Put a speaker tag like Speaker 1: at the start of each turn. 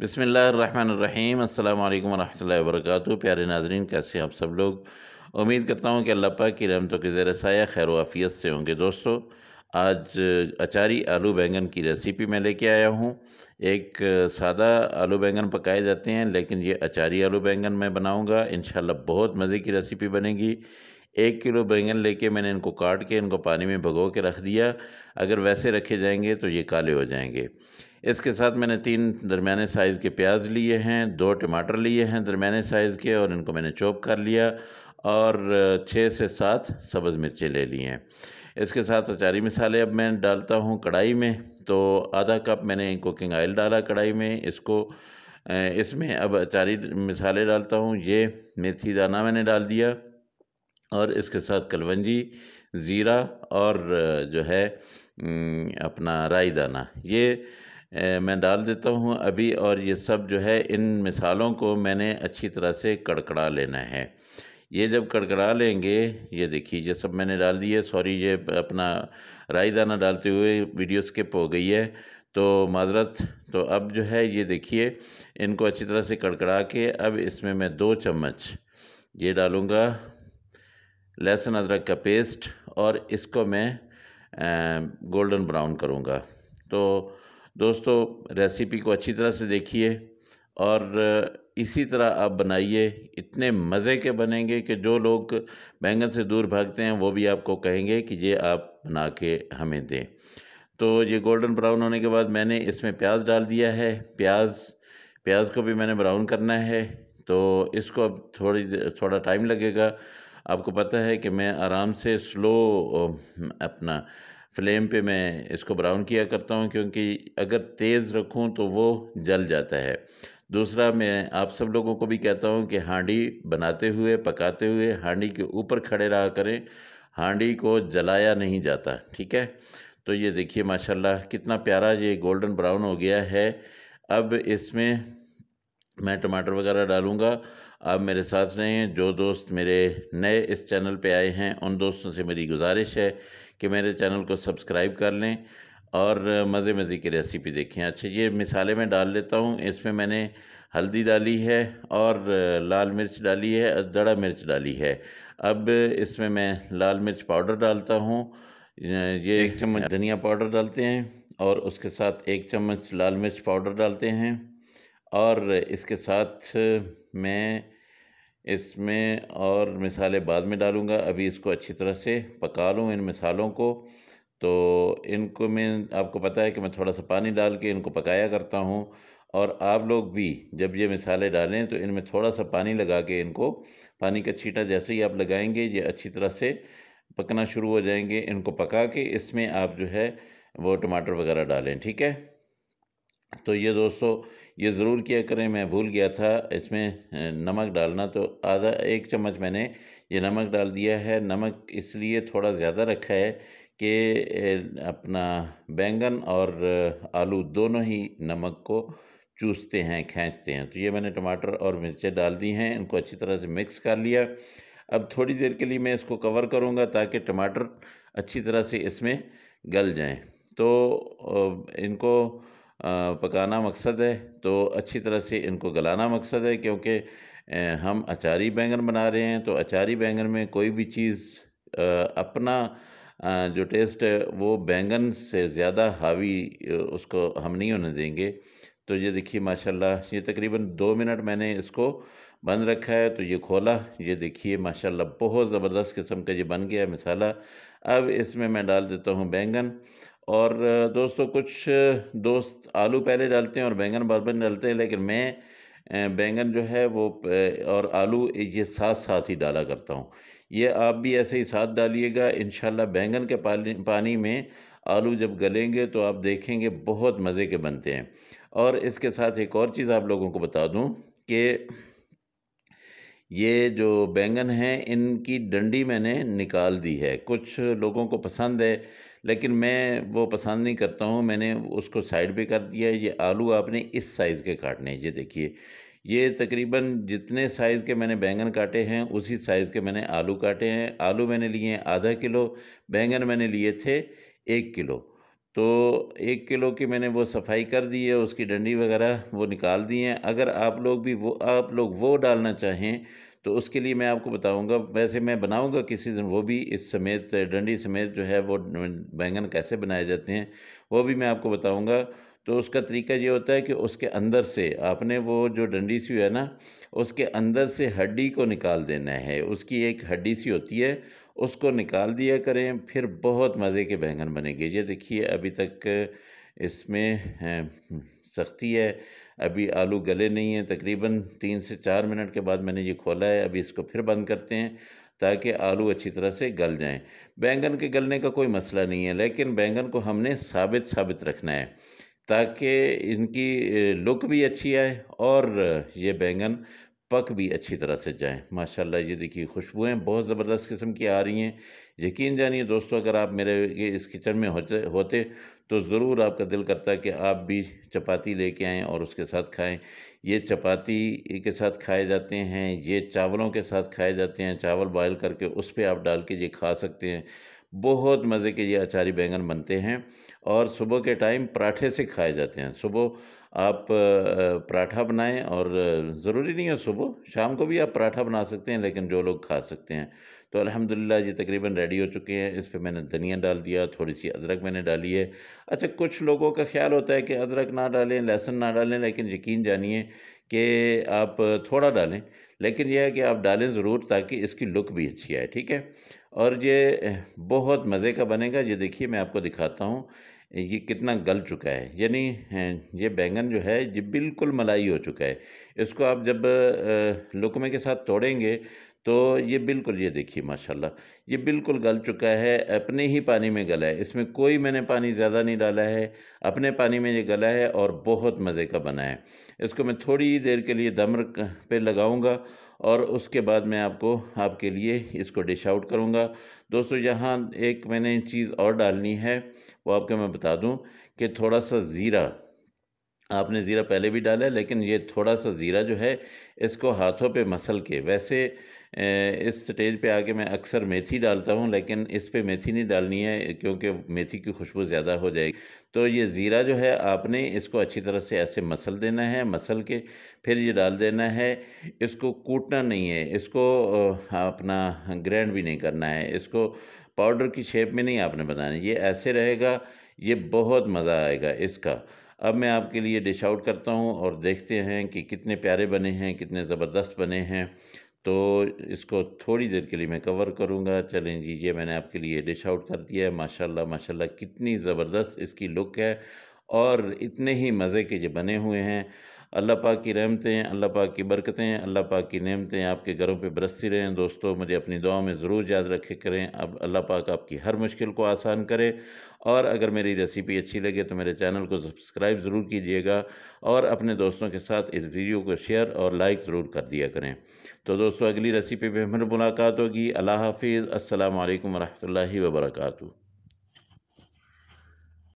Speaker 1: बसमीम् अल्लाम वर्क प्यारे नाजरीन कैसे हैं आप सब लोग उम्मीद करता हूँ कि अल्लाह पाक की रहमतों के ज़र साया खैर वाफियत से होंगे दोस्तों आज अचारी आलू बैंगन की रेसिपी मैं लेके आया हूँ एक सादा आलू बैंगन पकाए जाते हैं लेकिन ये अचारी आलू बैंगन मैं बनाऊँगा इन बहुत मज़े की रेसिपी बनेगी एक किलो बैंगन लेके मैंने इनको काट के इनको पानी में भगो के रख दिया अगर वैसे रखे जाएंगे तो ये काले हो जाएंगे इसके साथ मैंने तीन दरमियाने साइज़ के प्याज लिए हैं दो टमाटर लिए हैं दरमियाने साइज़ के और इनको मैंने चॉप कर लिया और छः से सात सब्ज़ मिर्चें ले ली हैं इसके साथ अचारी मिसाले अब मैं डालता हूँ कढ़ाई में तो आधा कप मैंने कुकिंग ऑयल डाला कढ़ाई में इसको इसमें अब अचारी मिसाले डालता हूँ ये मेथी दाना मैंने डाल दिया और इसके साथ कलवंजी ज़ीरा और जो है अपना राई दाना ये मैं डाल देता हूँ अभी और ये सब जो है इन मिसालों को मैंने अच्छी तरह से कड़कड़ा लेना है ये जब कड़कड़ा लेंगे ये देखिए ये सब मैंने डाल दिए सॉरी ये अपना राई दाना डालते हुए वीडियो स्किप हो गई है तो माजरत तो अब जो है ये देखिए इनको अच्छी तरह से कड़कड़ा के अब इसमें मैं दो चम्मच ये डालूँगा लहसुन अदरक का पेस्ट और इसको मैं गोल्डन ब्राउन करूँगा तो दोस्तों रेसिपी को अच्छी तरह से देखिए और इसी तरह आप बनाइए इतने मज़े के बनेंगे कि जो लोग बैंगन से दूर भागते हैं वो भी आपको कहेंगे कि ये आप बना के हमें दें तो ये गोल्डन ब्राउन होने के बाद मैंने इसमें प्याज डाल दिया है प्याज प्याज को भी मैंने ब्राउन करना है तो इसको अब थोड़ी थोड़ा टाइम लगेगा आपको पता है कि मैं आराम से स्लो अपना फ्लेम पे मैं इसको ब्राउन किया करता हूँ क्योंकि अगर तेज़ रखूँ तो वो जल जाता है दूसरा मैं आप सब लोगों को भी कहता हूँ कि हांडी बनाते हुए पकाते हुए हांडी के ऊपर खड़े रहा करें हांडी को जलाया नहीं जाता ठीक है तो ये देखिए माशाल्लाह कितना प्यारा ये गोल्डन ब्राउन हो गया है अब इसमें मैं टमाटर वगैरह डालूँगा आप मेरे साथ रहें जो दोस्त मेरे नए इस चैनल पे आए हैं उन दोस्तों से मेरी गुजारिश है कि मेरे चैनल को सब्सक्राइब कर लें और मज़े मज़े की रेसिपी देखें अच्छा ये मिसाले में डाल लेता हूँ इसमें मैंने हल्दी डाली है और लाल मिर्च डाली है और दड़ा मिर्च डाली है अब इसमें मैं लाल मिर्च पाउडर डालता हूँ ये एक चम्मच धनिया पाउडर डालते हैं और उसके साथ एक चम्मच लाल मिर्च पाउडर डालते हैं और इसके साथ मैं इसमें और मिसालें बाद में डालूँगा अभी इसको अच्छी तरह से पका लूँ इन मिसालों को तो इनको मैं आपको पता है कि मैं थोड़ा सा पानी डाल के इनको पकाया करता हूँ और आप लोग भी जब ये मिसालें डालें तो इनमें थोड़ा सा पानी लगा के इनको पानी का छीटा जैसे ही आप लगाएंगे ये अच्छी तरह से पकना शुरू हो जाएंगे इनको पका के इसमें आप जो है वो टमाटर वगैरह डालें ठीक है तो ये दोस्तों ये ज़रूर किया करें मैं भूल गया था इसमें नमक डालना तो आधा एक चम्मच मैंने ये नमक डाल दिया है नमक इसलिए थोड़ा ज़्यादा रखा है कि अपना बैंगन और आलू दोनों ही नमक को चूसते हैं खींचते हैं तो ये मैंने टमाटर और मिर्चें डाल दी हैं इनको अच्छी तरह से मिक्स कर लिया अब थोड़ी देर के लिए मैं इसको कवर करूँगा ताकि टमाटर अच्छी तरह से इसमें गल जाएँ तो इनको पकाना मकसद है तो अच्छी तरह से इनको गलाना मकसद है क्योंकि हम अचारी बैंगन बना रहे हैं तो अचारी बैंगन में कोई भी चीज़ अपना जो टेस्ट है वो बैंगन से ज़्यादा हावी उसको हम नहीं होने देंगे तो ये देखिए माशाल्लाह ये तकरीबन दो मिनट मैंने इसको बंद रखा है तो ये खोला ये देखिए माशाल्लाह बहुत ज़बरदस्त किस्म का ये बन गया मिसाला अब इसमें मैं डाल देता हूँ बैंगन और दोस्तों कुछ दोस्त आलू पहले डालते हैं और बैंगन बाद में डालते हैं लेकिन मैं बैंगन जो है वो और आलू ये साथ साथ ही डाला करता हूँ ये आप भी ऐसे ही साथ डालिएगा इन बैंगन के पानी में आलू जब गलेंगे तो आप देखेंगे बहुत मज़े के बनते हैं और इसके साथ एक और चीज़ आप लोगों को बता दूँ कि ये जो बैंगन हैं इनकी डंडी मैंने निकाल दी है कुछ लोगों को पसंद है लेकिन मैं वो पसंद नहीं करता हूँ मैंने उसको साइड पे कर दिया ये आलू आपने इस साइज़ के काटने ये देखिए ये तकरीबन जितने साइज़ के मैंने बैंगन काटे हैं उसी साइज़ के मैंने आलू काटे हैं आलू मैंने लिए हैं आधा किलो बैंगन मैंने लिए थे एक किलो तो एक किलो की मैंने वो सफाई कर दी है उसकी डंडी वगैरह वो निकाल दी है अगर आप लोग भी वो आप लोग वो डालना चाहें तो उसके लिए मैं आपको बताऊंगा वैसे मैं बनाऊंगा किसी दिन वो भी इस समेत डंडी समेत जो है वो बैंगन कैसे बनाए जाते हैं वो भी मैं आपको बताऊंगा तो उसका तरीका ये होता है कि उसके अंदर से आपने वो जो डंडी सी है ना उसके अंदर से हड्डी को निकाल देना है उसकी एक हड्डी सी होती है उसको निकाल दिया करें फिर बहुत मज़े के बैंगन बनेंगे ये देखिए अभी तक इसमें सख्ती है अभी आलू गले नहीं है तकरीबन तीन से चार मिनट के बाद मैंने ये खोला है अभी इसको फिर बंद करते हैं ताकि आलू अच्छी तरह से गल जाएं बैंगन के गलने का कोई मसला नहीं है लेकिन बैंगन को हमने साबित साबित रखना है ताकि इनकी लुक भी अच्छी आए और ये बैंगन पक भी अच्छी तरह से जाएँ माशाल्लाह ये देखिए खुशबुएँ बहुत ज़बरदस्त किस्म की आ रही हैं यकीन जानिए दोस्तों अगर आप मेरे इस किचन में होते होते तो ज़रूर आपका दिल करता है कि आप भी चपाती लेके आएँ और उसके साथ खाएं ये चपाती के साथ खाए जाते हैं ये चावलों के साथ खाए जाते हैं चावल बॉयल करके उस पर आप डाल के ये खा सकते हैं बहुत मज़े के ये अचारी बैंगन बनते हैं और सुबह के टाइम पराठे से खाए जाते हैं सुबह आप पराठा बनाएं और ज़रूरी नहीं है सुबह शाम को भी आप पराठा बना सकते हैं लेकिन जो लोग खा सकते हैं तो अल्हम्दुलिल्लाह ये तकरीबन रेडी हो चुके हैं इस पर मैंने धनिया डाल दिया थोड़ी सी अदरक मैंने डाली है अच्छा कुछ लोगों का ख्याल होता है कि अदरक ना डालें लहसुन ना डालें लेकिन यकीन जानिए कि आप थोड़ा डालें लेकिन यह है कि आप डालें ज़रूर ताकि इसकी लुक भी अच्छी आए ठीक है और ये बहुत मज़े का बनेगा ये देखिए मैं आपको दिखाता हूँ ये कितना गल चुका है यानी ये बैंगन जो है ये बिल्कुल मलाई हो चुका है इसको आप जब लुकमे के साथ तोड़ेंगे तो ये बिल्कुल ये देखिए माशाल्लाह ये बिल्कुल गल चुका है अपने ही पानी में गला है इसमें कोई मैंने पानी ज़्यादा नहीं डाला है अपने पानी में ये गला है और बहुत मज़े का बना है इसको मैं थोड़ी देर के लिए दम पे लगाऊंगा और उसके बाद मैं आपको आपके लिए इसको डिश आउट करूँगा दोस्तों यहाँ एक मैंने चीज़ और डालनी है वो आपको मैं बता दूँ कि थोड़ा सा ज़ीरा आपने ज़ीरा पहले भी डाला है लेकिन ये थोड़ा सा ज़ीरा जो है इसको हाथों पे मसल के वैसे इस स्टेज पे आके मैं अक्सर मेथी डालता हूँ लेकिन इस पे मेथी नहीं डालनी है क्योंकि मेथी की खुशबू ज़्यादा हो जाएगी तो ये ज़ीरा जो है आपने इसको अच्छी तरह से ऐसे मसल देना है मसल के फिर ये डाल देना है इसको कूटना नहीं है इसको अपना ग्रैंड भी नहीं करना है इसको पाउडर की शेप में नहीं आपने बनाना ये ऐसे रहेगा ये बहुत मज़ा आएगा इसका अब मैं आपके लिए डिश आउट करता हूँ और देखते हैं कि कितने प्यारे बने हैं कितने ज़बरदस्त बने हैं तो इसको थोड़ी देर के लिए मैं कवर करूँगा चलें जी ये मैंने आपके लिए डिश आउट कर दिया है माशाल्लाह माशाल्लाह कितनी ज़बरदस्त इसकी लुक है और इतने ही मज़े के ये बने हुए हैं अल्लाह पाक की रहमतें अल्लाह पाक की बरकतें अल्लाह पाक की नेमतें आपके घरों पर बरसती रहें दोस्तों मुझे अपनी दुआ में ज़रूर याद रखे करें अब अल्लाह पाक आपकी हर मुश्किल को आसान करे और अगर मेरी रेसिपी अच्छी लगे तो मेरे चैनल को सब्सक्राइब ज़रूर कीजिएगा और अपने दोस्तों के साथ इस वीडियो को शेयर और लाइक ज़रूर कर दिया करें तो दोस्तों अगली रेसिपी पर हमारी मुलाकात होगी अल्लाह हाफिज़ अल्लाम वरहमल वर्का